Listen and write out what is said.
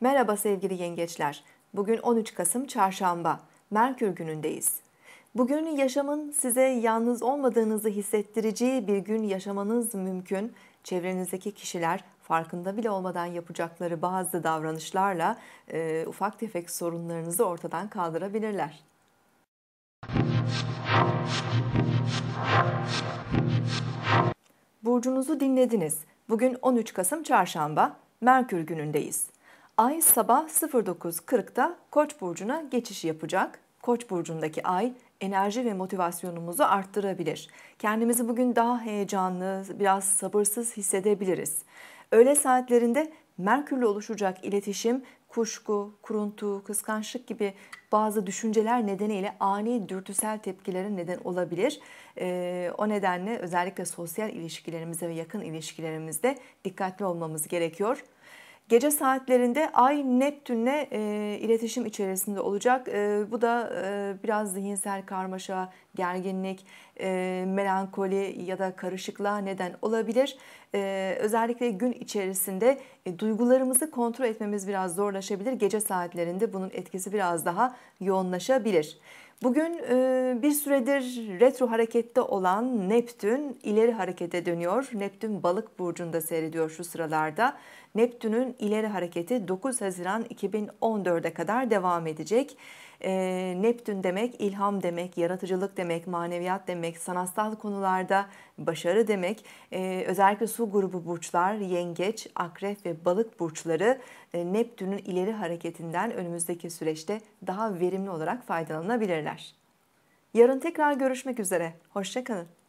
Merhaba sevgili yengeçler. Bugün 13 Kasım Çarşamba. Merkür günündeyiz. Bugün yaşamın size yalnız olmadığınızı hissettireceği bir gün yaşamanız mümkün çevrenizdeki kişiler farkında bile olmadan yapacakları bazı davranışlarla e, ufak tefek sorunlarınızı ortadan kaldırabilirler. Burcunuzu dinlediniz. Bugün 13 Kasım Çarşamba, Merkür günündeyiz. Ay sabah 09.40'da Koç burcuna geçiş yapacak Koç burcundaki ay enerji ve motivasyonumuzu arttırabilir. Kendimizi bugün daha heyecanlı, biraz sabırsız hissedebiliriz. Öğle saatlerinde Merkürle oluşacak iletişim kuşku, kuruntu, kıskançlık gibi bazı düşünceler nedeniyle ani dürtüsel tepkilere neden olabilir. E, o nedenle özellikle sosyal ilişkilerimize ve yakın ilişkilerimizde dikkatli olmamız gerekiyor. Gece saatlerinde Ay Neptün'le e, iletişim içerisinde olacak. E, bu da e, biraz zihinsel karmaşa, gerginlik, e, melankoli ya da karışıklığa neden olabilir. E, özellikle gün içerisinde e, duygularımızı kontrol etmemiz biraz zorlaşabilir. Gece saatlerinde bunun etkisi biraz daha yoğunlaşabilir. Bugün e, bir süredir retro harekette olan Neptün ileri harekete dönüyor. Neptün balık burcunda seyrediyor şu sıralarda. Neptün'ün ileri hareketi 9 Haziran 2014'e kadar devam edecek. E, Neptün demek ilham demek, yaratıcılık demek, maneviyat demek, sanatsal konularda başarı demek. E, özellikle su grubu burçlar, yengeç, akrep ve balık burçları e, Neptün'ün ileri hareketinden önümüzdeki süreçte daha verimli olarak faydalanabilirler. Yarın tekrar görüşmek üzere. Hoşçakalın.